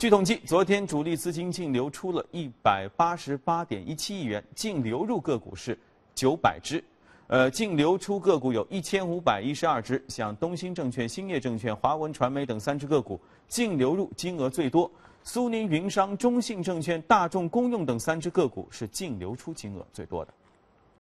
据统计，昨天主力资金净流出了一百八十八点一七亿元，净流入个股是九百只，呃，净流出个股有一千五百一十二只。像东兴证券、兴业证券、华文传媒等三只个股净流入金额最多，苏宁云商、中信证券、大众公用等三只个股是净流出金额最多的。